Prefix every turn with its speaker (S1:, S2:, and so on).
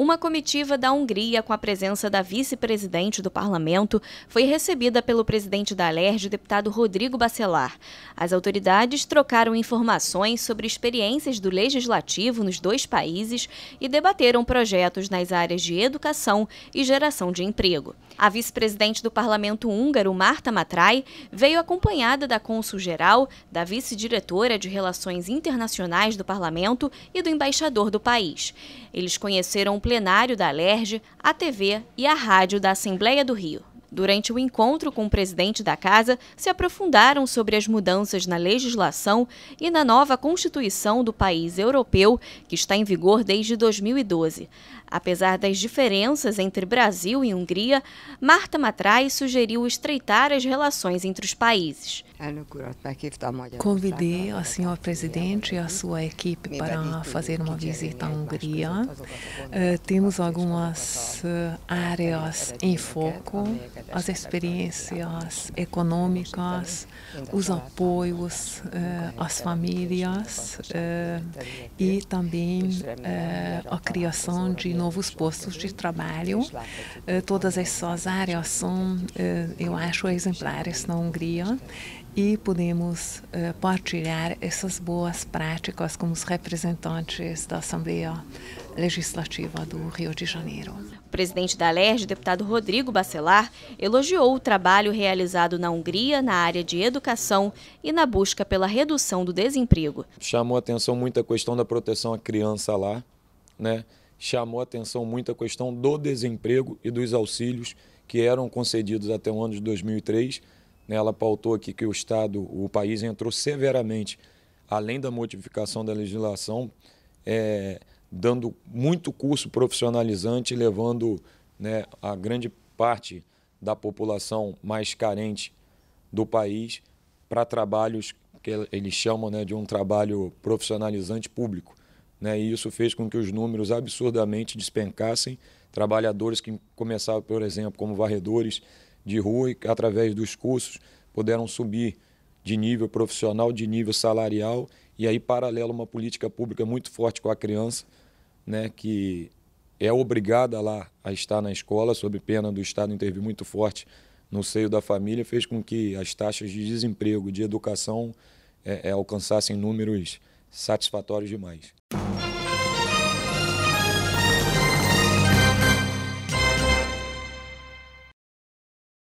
S1: Uma comitiva da Hungria, com a presença da vice-presidente do parlamento, foi recebida pelo presidente da Alerj, deputado Rodrigo Bacelar. As autoridades trocaram informações sobre experiências do legislativo nos dois países e debateram projetos nas áreas de educação e geração de emprego. A vice-presidente do parlamento húngaro, Marta Matrai, veio acompanhada da cônsul-geral, da vice-diretora de Relações Internacionais do parlamento e do embaixador do país. Eles conheceram o plenário da Alerj, a TV e a rádio da Assembleia do Rio. Durante o encontro com o presidente da casa, se aprofundaram sobre as mudanças na legislação e na nova Constituição do país europeu, que está em vigor desde 2012. Apesar das diferenças entre Brasil e Hungria, Marta Matrai sugeriu estreitar as relações entre os países.
S2: Convidei a senhora presidente e a sua equipe para fazer uma visita à Hungria. Uh, temos algumas as áreas em foco, as experiências econômicas, os apoios às famílias eh, e também eh, a criação de novos postos de trabalho. Eh, todas essas áreas são, eu acho, exemplares na Hungria e podemos uh, partilhar essas boas práticas com os representantes da Assembleia Legislativa do Rio de Janeiro.
S1: O presidente da Alerj, deputado Rodrigo Bacelar, elogiou o trabalho realizado na Hungria na área de educação e na busca pela redução do desemprego.
S3: Chamou atenção muito a questão da proteção à criança lá, né? chamou atenção muito a questão do desemprego e dos auxílios que eram concedidos até o ano de 2003. Né? Ela pautou aqui que o Estado, o país entrou severamente, além da modificação da legislação, é, dando muito curso profissionalizante, levando né, a grande parte da população mais carente do país para trabalhos que eles chamam né, de um trabalho profissionalizante público. Né, e isso fez com que os números absurdamente despencassem. Trabalhadores que começaram, por exemplo, como varredores de rua, e através dos cursos, puderam subir de nível profissional, de nível salarial, e aí paralela uma política pública muito forte com a criança, né, que é obrigada lá a estar na escola, sob pena do Estado intervir muito forte no seio da família, fez com que as taxas de desemprego, de educação, é, é, alcançassem números satisfatórios demais.